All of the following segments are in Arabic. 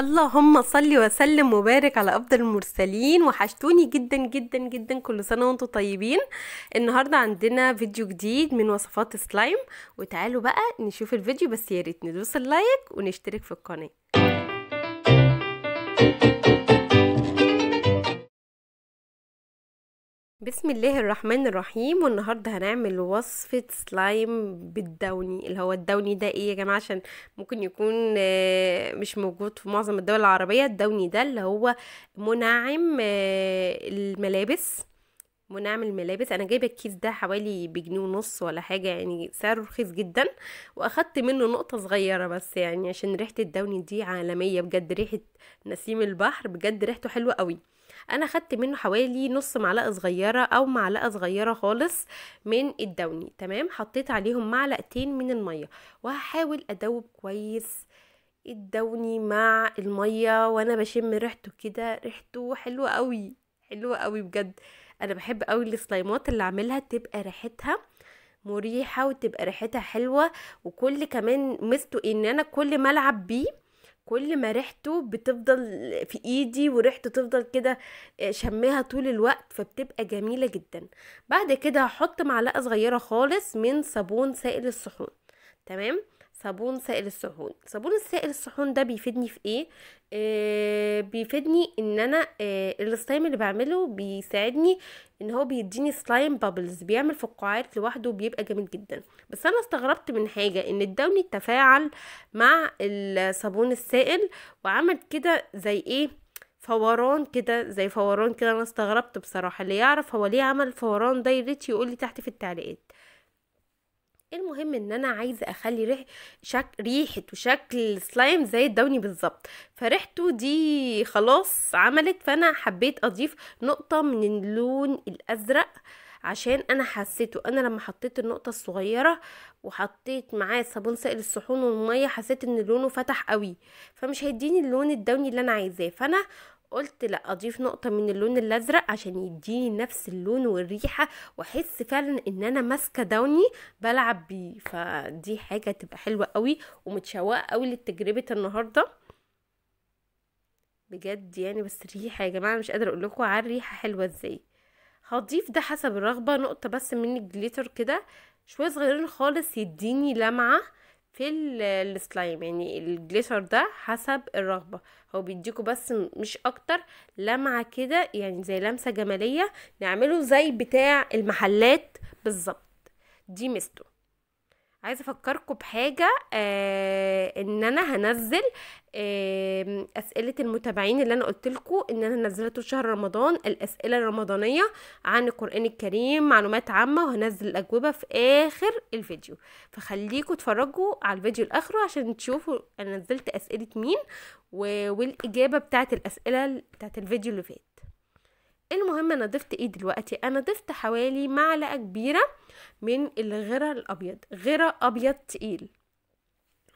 اللهم صل وسلم وبارك على افضل المرسلين وحشتوني جدا جدا جدا كل سنه وانتم طيبين النهارده عندنا فيديو جديد من وصفات سلايم وتعالوا بقى نشوف الفيديو بس يا ريت ندوس اللايك ونشترك في القناه بسم الله الرحمن الرحيم والنهارده هنعمل وصفه سلايم بالدوني اللي هو الدوني ده ايه يا جماعه عشان ممكن يكون آه، مش موجود في معظم الدول العربيه الدوني ده اللي هو منعم آه، الملابس ونعمل ملابس انا جايبه الكيس ده حوالي بجنيه ونص ولا حاجه يعني سعره رخيص جدا واخدت منه نقطه صغيره بس يعني عشان ريحه الدوني دي عالميه بجد ريحه نسيم البحر بجد ريحته حلوه قوي انا خدت منه حوالي نص معلقه صغيره او معلقه صغيره خالص من الدوني تمام حطيت عليهم معلقتين من الميه وهحاول ادوب كويس الدوني مع الميه وانا بشم ريحته كده ريحته حلوه قوي حلوه قوي بجد انا بحب قوي السلايمات اللي اعملها تبقى ريحتها مريحه وتبقى ريحتها حلوه وكل كمان ميزته ان انا كل ما العب بيه كل ما ريحته بتفضل في ايدي وريحته تفضل كده آه، شميها طول الوقت فبتبقى جميله جدا بعد كده هحط معلقه صغيره خالص من صابون سائل الصحون تمام صابون سائل الصحون صابون السائل الصحون ده بيفيدني في ايه آه بيفيدني ان انا آه السلايم اللي بعمله بيساعدني ان هو بيديني سلايم بابلز بيعمل فقاعات لوحده وبيبقى جامد جدا بس انا استغربت من حاجه ان الدوني تفاعل مع الصابون السائل وعمل كده زي ايه فوران كده زي فوران كده انا استغربت بصراحه اللي يعرف هو ليه عمل فوران ده يا ريت يقول لي تحت في التعليقات إيه المهم ان انا عايزه اخلي ريح شك... ريحه وشكل السلايم زي الدوني بالظبط فريحته دي خلاص عملت فانا حبيت اضيف نقطه من اللون الازرق عشان انا حسيته انا لما حطيت النقطه الصغيره وحطيت معاه صابون سائل الصحون والميه حسيت ان لونه فتح قوي فمش هيديني اللون الدوني اللي انا عايزاه فانا قلت لا اضيف نقطه من اللون الازرق عشان يديني نفس اللون والريحه واحس فعلا ان انا ماسكه داوني بلعب بيه فدي حاجه تبقى حلوه قوي ومتشوقه قوي لتجربه النهارده بجد يعني بس الريحه يا جماعه مش قادره اقول لكم على الريحه حلوه ازاي هضيف ده حسب الرغبه نقطه بس من الجليتر كده شويه صغيرين خالص يديني لمعه في السلايم يعني الجليسر ده حسب الرغبة هو بيديكوا بس مش اكتر لمعة كده يعني زي لمسة جمالية نعمله زي بتاع المحلات بالظبط دي مستو عايزه افكركم بحاجه آه ان انا هنزل آه اسئله المتابعين اللي انا قلت لكم ان انا نزلت شهر رمضان الاسئله الرمضانيه عن القران الكريم معلومات عامه وهنزل الاجوبه في اخر الفيديو فخليكم تفرجوا على الفيديو الاخر عشان تشوفوا انا نزلت اسئله مين والاجابه بتاعت الاسئله بتاعت الفيديو اللي فات المهم انا ضفت ايه دلوقتي انا ضفت حوالي معلقه كبيره من الغرة الابيض غرة ابيض تقيل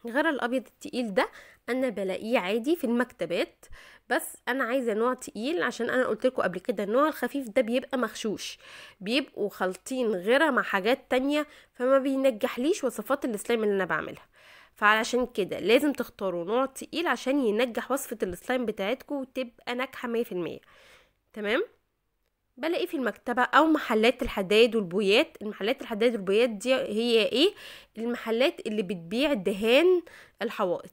الغرة الابيض التقيل ده انا بلاقيه عادي في المكتبات بس انا عايزه نوع تقيل عشان انا قلت لكم قبل كده النوع الخفيف ده بيبقى مغشوش بيبقوا خلطين غرة مع حاجات تانية فما بينجحليش وصفات السلايم اللي انا بعملها فعلشان كده لازم تختاروا نوع تقيل عشان ينجح وصفه السلايم بتاعتكم وتبقى ناجحه 100% تمام بلاقي في المكتبة أو محلات الحداد والبويات المحلات الحداد والبويات دي هي إيه المحلات اللي بتبيع دهان الحوائط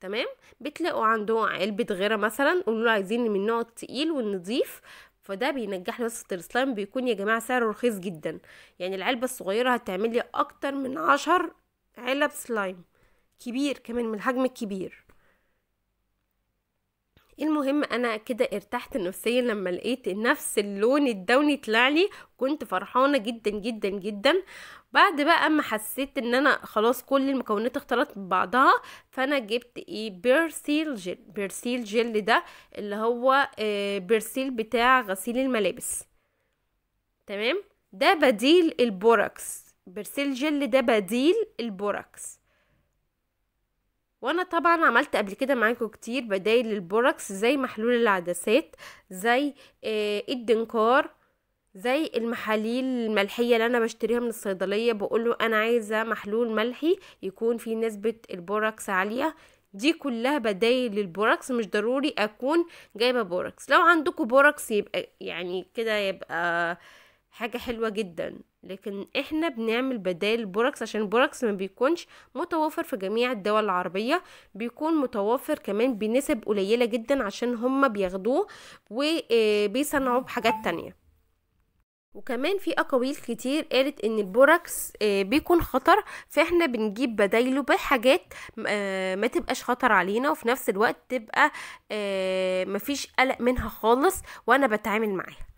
تمام بتلاقوا عنده علبة غيرة مثلا قولوا له عايزين من نوع التقيل والنظيف فده بينجح لي وصفة السلايم بيكون يا جماعة سعره رخيص جدا يعني العلبة الصغيرة هتعمل لي أكتر من عشر علب سلايم كبير كمان من الحجم الكبير المهم انا كده ارتحت نفسيا لما لقيت نفس اللون الدوني طلع لي كنت فرحانه جدا جدا جدا بعد بقى ما حسيت ان انا خلاص كل المكونات اختلطت ببعضها فانا جبت ايه بيرسيل جل بيرسيل جل ده اللي هو بيرسيل آه، بتاع غسيل الملابس تمام ده بديل البوراكس بيرسيل جل ده بديل البوراكس وانا طبعا عملت قبل كده معاكم كتير بدايل للبوركس زي محلول العدسات زي آه، الدنكار زي المحاليل الملحية اللي انا بشتريها من الصيدلية بقوله انا عايزة محلول ملحي يكون فيه نسبة البوركس عالية دي كلها بدايل للبوركس مش ضروري اكون جايبة بوركس لو عندكم بوركس يبقى يعني كده يبقى حاجة حلوة جدا لكن احنا بنعمل بدائل البوركس عشان البوركس ما بيكونش متوفر في جميع الدول العربية بيكون متوفر كمان بنسب قليلة جدا عشان هما بياخدوه وبيصنعوه آه، بحاجات تانية وكمان في اقاويل كتير قالت ان البوركس آه، بيكون خطر فاحنا بنجيب بدايله بحاجات آه، ما تبقاش خطر علينا وفي نفس الوقت تبقى مفيش قلق منها خالص وانا بتعامل معاها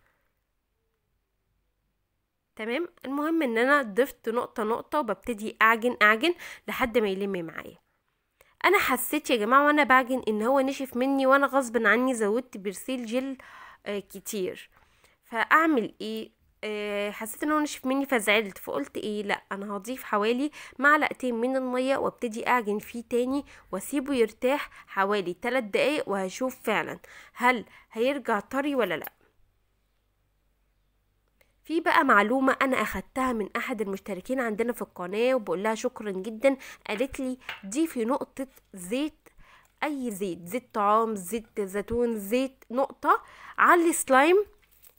تمام المهم ان انا ضفت نقطه نقطه وببتدي اعجن اعجن لحد ما يلم معايا انا حسيت يا جماعه وانا بعجن ان هو نشف مني وانا غصب عني زودت برسيل جل آه كتير فاعمل ايه آه، حسيت ان هو نشف مني فزعلت فقلت ايه لا انا هضيف حوالي معلقتين من الميه وابتدي اعجن فيه تاني واسيبه يرتاح حوالي 3 دقايق وهشوف فعلا هل هيرجع طري ولا لا في بقى معلومة أنا أخدتها من أحد المشتركين عندنا في القناة وبقول لها شكرا جدا قالت لي ضيفي نقطة زيت أي زيت زيت طعام زيت زيتون زيت نقطة على السلايم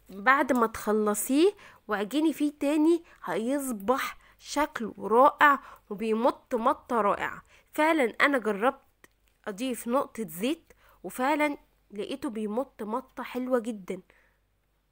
بعد ما تخلصيه واجيني فيه تاني هيصبح شكله رائع وبيمط مطة رائعة فعلا أنا جربت أضيف نقطة زيت وفعلا لقيته بيمط مطة حلوة جدا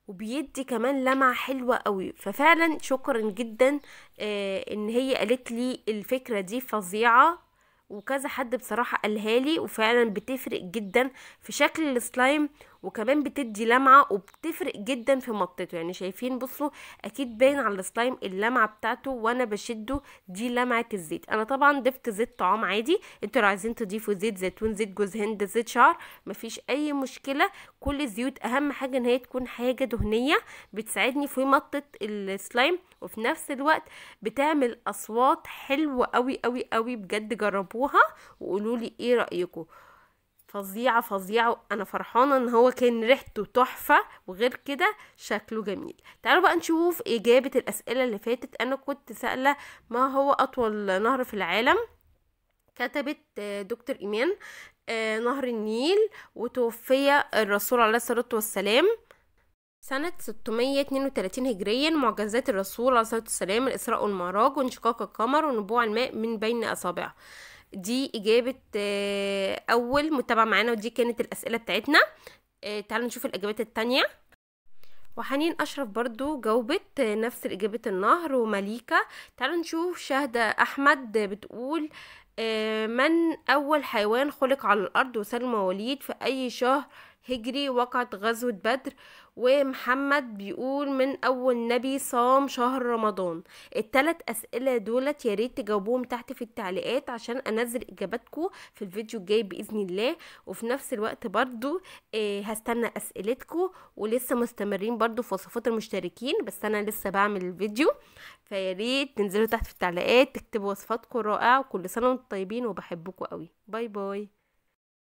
وبيدي كمان لمعة حلوة قوي ففعلا شكرا جدا آه، ان هي قالت لي الفكرة دي فظيعة وكذا حد بصراحة قالها لي وفعلا بتفرق جدا في شكل السلايم وكمان بتدي لمعه وبتفرق جدا في مطته يعني شايفين بصوا اكيد باين على السلايم اللمعه بتاعته وانا بشده دي لمعه الزيت انا طبعا ضفت زيت طعام عادي انتوا لو عايزين تضيفوا زيت زيتون زيت جوز هند زيت شعر مفيش اي مشكله كل الزيوت اهم حاجه ان هي تكون حاجه دهنيه بتساعدني في مطه السلايم وفي نفس الوقت بتعمل اصوات حلوه قوي قوي قوي بجد جربوها وقولوا لي ايه رايكم فظيعه فظيعه انا فرحانه ان هو كان ريحته تحفه وغير كده شكله جميل تعالوا بقى نشوف اجابه الاسئله اللي فاتت انا كنت سأله ما هو اطول نهر في العالم كتبت آه، دكتور ايمان آه، نهر النيل وتوفي الرسول عليه الصلاه والسلام سنة 632 هجريا معجزات الرسول عليه الصلاة والسلام الإسراء والمعراج وانشقاق القمر ونبوع الماء من بين أصابعه دي إجابة آه، أول متابعة معانا ودي كانت الأسئلة بتاعتنا آه، تعالوا نشوف الإجابات التانية وحنين أشرف برضو جاوبت آه، نفس إجابة النهر ومليكة تعالوا نشوف شهدة أحمد بتقول من أول حيوان خلق على الأرض وسلمى وليد في أي شهر هجري وقعت غزوة بدر ومحمد بيقول من أول نبي صام شهر رمضان التلات أسئلة دولت ياريت تجاوبوهم تحت في التعليقات عشان أنزل إجاباتكم في الفيديو الجاي بإذن الله وفي نفس الوقت برضو آه، هستنى أسئلتكم ولسه مستمرين برضو في وصفات المشتركين بس أنا لسه بعمل الفيديو فياريت تنزلوا تحت في التعليقات تكتبوا وصفاتكم الرائعة وكل سنة وانتم طيبين وبحبكم قوي باي باي